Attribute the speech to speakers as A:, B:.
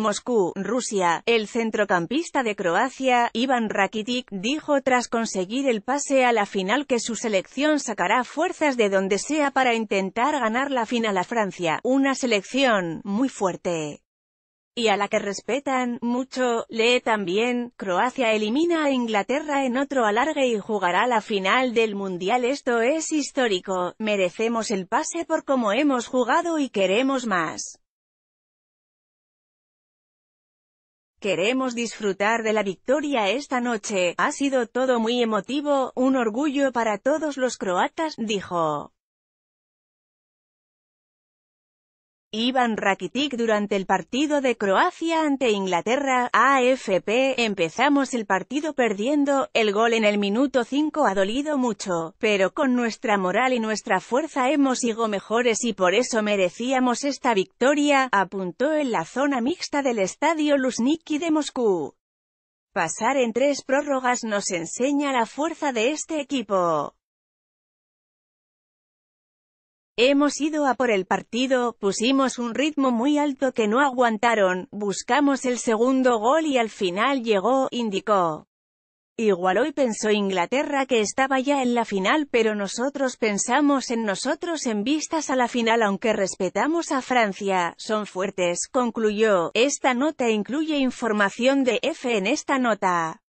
A: Moscú, Rusia, el centrocampista de Croacia, Ivan Rakitic, dijo tras conseguir el pase a la final que su selección sacará fuerzas de donde sea para intentar ganar la final a Francia, una selección muy fuerte y a la que respetan mucho, lee también, Croacia elimina a Inglaterra en otro alargue y jugará la final del Mundial esto es histórico, merecemos el pase por cómo hemos jugado y queremos más. Queremos disfrutar de la victoria esta noche, ha sido todo muy emotivo, un orgullo para todos los croatas, dijo. Ivan Rakitic durante el partido de Croacia ante Inglaterra, AFP, empezamos el partido perdiendo, el gol en el minuto 5 ha dolido mucho, pero con nuestra moral y nuestra fuerza hemos ido mejores y por eso merecíamos esta victoria, apuntó en la zona mixta del estadio Luzhniki de Moscú. Pasar en tres prórrogas nos enseña la fuerza de este equipo. Hemos ido a por el partido, pusimos un ritmo muy alto que no aguantaron, buscamos el segundo gol y al final llegó, indicó. Igual hoy pensó Inglaterra que estaba ya en la final pero nosotros pensamos en nosotros en vistas a la final aunque respetamos a Francia, son fuertes, concluyó. Esta nota incluye información de F en esta nota.